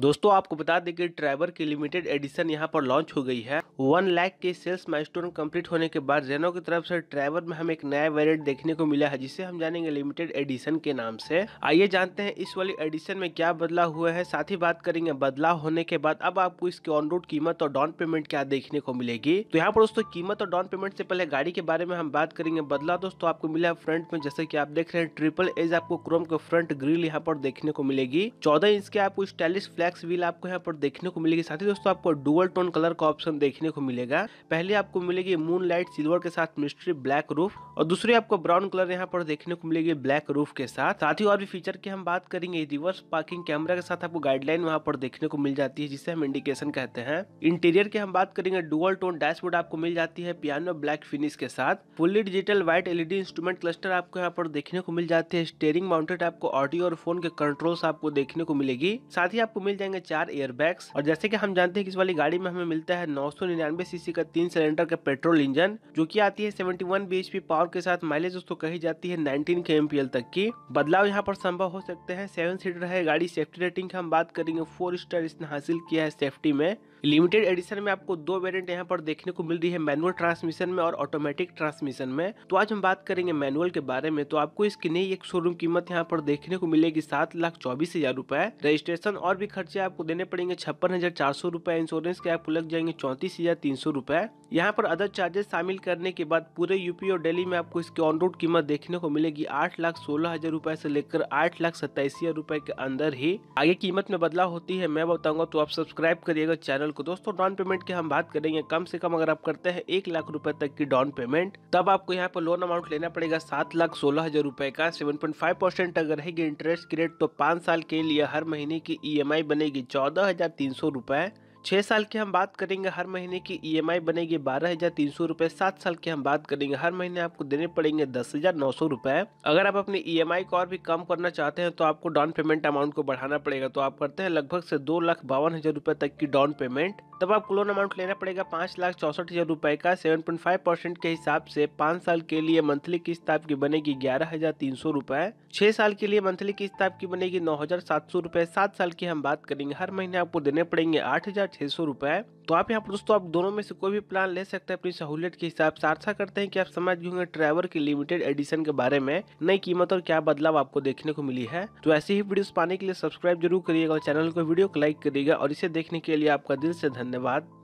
दोस्तों आपको बता दें कि ट्राइवर की लिमिटेड एडिशन यहां पर लॉन्च हो गई है वन लाख के सेल्स माइलस्टोन कंप्लीट होने के बाद रेनो की तरफ से ट्राइवर में हमें एक नया वेरिएंट देखने को मिला है जिसे हम जानेंगे लिमिटेड एडिशन के नाम से आइए जानते हैं इस वाली एडिशन में क्या बदलाव हुआ है साथ ही बात करेंगे बदलाव होने के बाद अब आपको इसकी ऑन रोड कीमत और डाउन पेमेंट क्या देखने को मिलेगी तो यहाँ पर दोस्तों कीमत और डाउन पेमेंट से पहले गाड़ी के बारे में हम बात करेंगे बदलाव दोस्तों आपको मिला फ्रंट में जैसे की आप देख रहे हैं ट्रिपल एज आपको क्रोम के फ्रंट ग्रिल यहाँ पर देखने को मिलेगी चौदह इंच के आपको स्टाइलिश फ्लैक्स व्हील आपको यहाँ पर देखने को मिलेगी साथ ही दोस्तों आपको डुअल टोन कलर का ऑप्शन देखने को मिलेगा पहले आपको मिलेगी मून लाइट सिल्वर के साथ मिस्ट्री ब्लैक रूफ और दूसरी आपको ब्राउन कलर यहाँ पर देखने को मिलेगी ब्लैक रूफ के साथ साथ ही और भी फीचर की हम बात करेंगे रिवर्स पार्किंग कैमरा के साथ आपको गाइडलाइन वहाँ पर देखने को मिल जाती है जिसे हम इंडिकेशन कहते हैं इंटीरियर की हम बात करेंगे डुअल टोन डैशबोर्ड आपको मिल जाती है पियानो ब्लैक फिनिश के साथ fully digital white LED instrument cluster आपको यहाँ पर देखने को मिल जाती है स्टेयरिंग माउंटेड आपको ऑडियो और फोन के कंट्रोल्स आपको देखने को मिलेगी साथ ही आपको मिल जाएंगे चार एयरबैग्स और जैसे कि हम जानते हैं कि इस वाली गाड़ी में हमें मिलता है नौ सीसी का तीन सिलेंडर का पेट्रोल इंजन जो की आती है सेवेंटी वन पावर के साथ माइलेज उसको कही जाती है नाइनटीन के तक की बदलाव यहाँ पर संभव हो सकते हैं सेवन सीटर है गाड़ी सेफ्टी रेटिंग की हम बात करेंगे फोर स्टार इसने हासिल किया है सेफ्टी में लिमिटेड एडिशन में आपको दो वेरिएंट यहाँ पर देखने को मिल रही है मैनुअल ट्रांसमिशन में और ऑटोमेटिक ट्रांसमिशन में तो आज हम बात करेंगे मैनुअल के बारे में तो आपको इसकी नई एक शोरूम कीमत यहाँ पर देखने को मिलेगी सात लाख चौबीस हजार रूपए रजिस्ट्रेशन और भी खर्चे आपको देने पड़ेंगे छप्पन हज़ार चार सौ रुपये इंश्योरेंस के आपको लग जाएंगे चौंतीस हज़ार तीन सौ रूपए यहाँ पर अदर चार्जेस शामिल करने के बाद पूरे यूपी और दिल्ली में आपको इसकी ऑन रोड कीमत देखने को मिलेगी आठ लाख सोलह हज़ार रूपए से लेकर आठ लाख सत्ताईस हज़ार रूपए के अंदर ही आगे कीमत में बदलाव होती है मैं बताऊंगा तो आप सब्सक्राइब करिएगा चैनल को दोस्तों डाउन पेमेंट की हम बात करेंगे कम से कम अगर आप करते हैं एक लाख रूपए तक की डाउन पेमेंट तब आपको यहाँ पर लोन अमाउंट लेना पड़ेगा सात लाख सोलह हजार रूपए का सेवन पॉइंट फाइव परसेंट अगर रहेगी इंटरेस्ट रेट तो पांच साल के लिए हर महीने की ई e ई e बनेगी चौदह हज़ार तीन सौ रुपए छह साल की हम बात करेंगे हर महीने की आई e बनेगी बारह हज़ार तीन सौ रुपए सात साल की हम बात करेंगे हर महीने आपको देने पड़ेंगे दस हज़ार नौ सौ रुपए अगर आप अपनी आई e को और भी कम करना चाहते हैं तो आपको डाउन पेमेंट अमाउंट को बढ़ाना पड़ेगा तो आप करते हैं लगभग से दो लाख बावन हज़ार रुपए तक की डाउन पेमेंट तब आपको लोन अमाउंट लेना पड़ेगा पाँच लाख चौंसठ हज़ार रुपये का सेवन पॉइंट फाइव परसेंट के हिसाब से पाँच साल के लिए मंथली किस्त आपकी बनेगी ग्यारह हज़ार तीन सौ रुपये छः साल के लिए मंथली किस्त आपकी बनेगी नौ हज़ार सात सौ रुपये सात साल की हम बात करेंगे हर महीने आपको देने पड़ेंगे आठ हज़ार छः सौ रुपये तो आप यहाँ पर दोस्तों आप दोनों में से कोई भी प्लान ले सकते हैं अपनी सहूलियत के हिसाब से आशा करते हैं कि आप समझ गए होंगे ट्रैवर की लिमिटेड एडिशन के बारे में नई कीमत और क्या बदलाव आपको देखने को मिली है तो ऐसी ही वीडियोस पाने के लिए सब्सक्राइब जरूर करिएगा और चैनल को वीडियो को लाइक करिएगा और इसे देखने के लिए आपका दिल से धन्यवाद